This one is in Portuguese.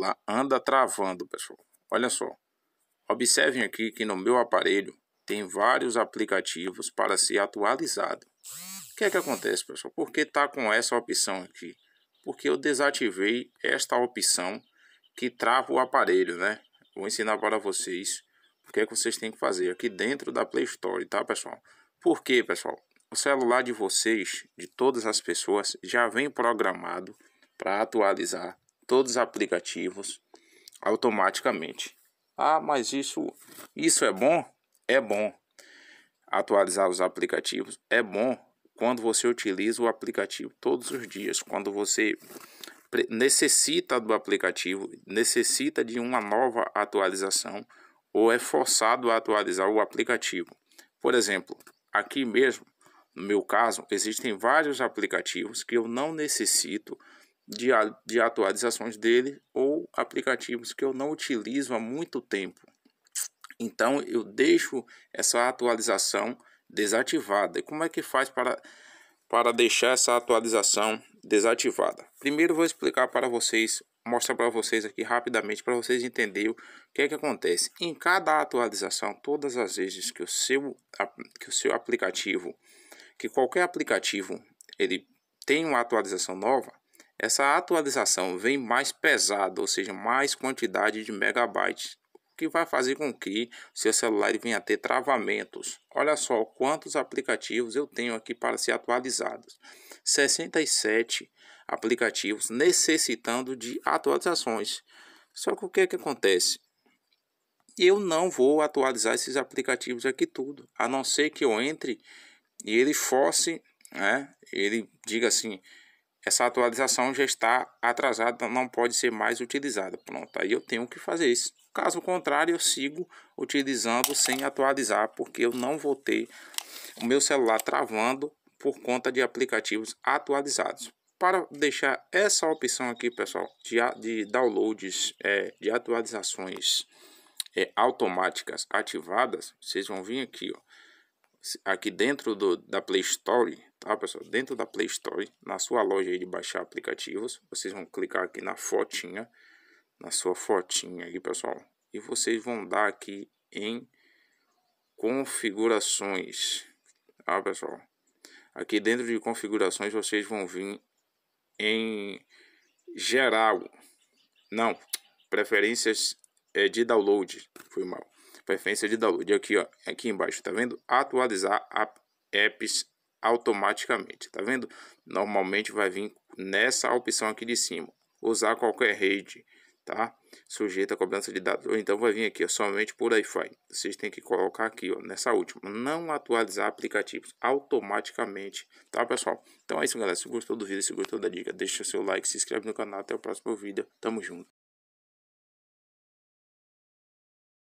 lá anda travando, pessoal. Olha só. Observem aqui que no meu aparelho tem vários aplicativos para ser atualizado. O que é que acontece, pessoal? Por que está com essa opção aqui? Porque eu desativei esta opção que trava o aparelho, né? Vou ensinar para vocês o que é que vocês têm que fazer aqui dentro da Play Store, tá, pessoal? Por quê, pessoal? O celular de vocês, de todas as pessoas, já vem programado para atualizar todos os aplicativos automaticamente. Ah, mas isso, isso é bom? É bom. Atualizar os aplicativos é bom quando você utiliza o aplicativo todos os dias, quando você necessita do aplicativo, necessita de uma nova atualização ou é forçado a atualizar o aplicativo. Por exemplo, aqui mesmo, no meu caso, existem vários aplicativos que eu não necessito de, de atualizações dele ou aplicativos que eu não utilizo há muito tempo. Então eu deixo essa atualização desativada. E como é que faz para, para deixar essa atualização desativada? Primeiro vou explicar para vocês, mostrar para vocês aqui rapidamente para vocês entenderem o que é que acontece. Em cada atualização, todas as vezes que o seu, que o seu aplicativo, que qualquer aplicativo ele tem uma atualização nova, essa atualização vem mais pesada, ou seja, mais quantidade de megabytes, o que vai fazer com que seu celular venha a ter travamentos. Olha só quantos aplicativos eu tenho aqui para ser atualizados. 67 aplicativos necessitando de atualizações. Só que o que é que acontece? Eu não vou atualizar esses aplicativos aqui tudo, a não ser que eu entre e ele force, né? Ele diga assim, essa atualização já está atrasada, não pode ser mais utilizada. Pronto, aí eu tenho que fazer isso. Caso contrário, eu sigo utilizando sem atualizar, porque eu não vou ter o meu celular travando por conta de aplicativos atualizados. Para deixar essa opção aqui, pessoal, de, de downloads, é, de atualizações é, automáticas ativadas, vocês vão vir aqui, ó, aqui dentro do, da Play Store, Tá, pessoal? Dentro da Play Store, na sua loja de baixar aplicativos, vocês vão clicar aqui na fotinha, na sua fotinha aqui, pessoal. E vocês vão dar aqui em configurações, tá, pessoal? Aqui dentro de configurações, vocês vão vir em geral. Não, preferências é, de download. Foi mal. Preferência de download. Aqui, ó. Aqui embaixo, tá vendo? Atualizar a apps automaticamente, tá vendo? Normalmente vai vir nessa opção aqui de cima, usar qualquer rede, tá? Sujeita a cobrança de dados, ou então vai vir aqui, ó, somente por Wi-Fi. Vocês têm que colocar aqui, ó, nessa última, não atualizar aplicativos automaticamente, tá, pessoal? Então é isso, galera. Se gostou do vídeo, se gostou da dica, deixa seu like, se inscreve no canal. Até o próximo vídeo. Tamo junto.